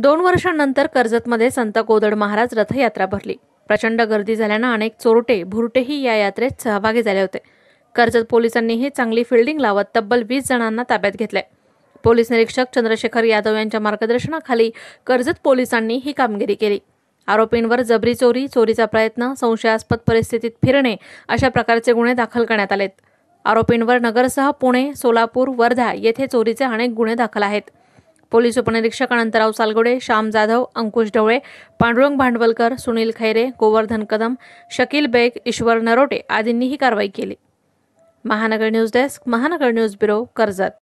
दोन वर्षांनंतर कर्जतमध्ये संत कोदड महाराज रथयात्रा भरली प्रचंड गर्दी झाल्यानं अनेक चोरटे भुरटेही या यात्रेत सहभागी झाले होते कर्जत पोलिसांनीही चांगली फिल्डिंग लावत तब्बल वीस जणांना ताब्यात घेतले पोलीस निरीक्षक चंद्रशेखर यादव यांच्या मार्गदर्शनाखाली कर्जत पोलिसांनी ही कामगिरी केली आरोपींवर जबरी चोरी चोरीचा प्रयत्न संशयास्पद परिस्थितीत फिरणे अशा प्रकारचे गुन्हे दाखल करण्यात आलेत आरोपींवर नगरसह पुणे सोलापूर वर्धा येथे चोरीचे अनेक गुन्हे दाखल आहेत पोलीस उपनिरीक्षक अनंतराव सालगोडे श्याम जाधव अंकुश ढवळे पांडुरंग भांडवलकर सुनील खैरे गोवर्धन कदम शकील बेग ईश्वर नरोटे आदींनी ही कारवाई केली Mahanagar news desk Mahanagar news bureau Karjat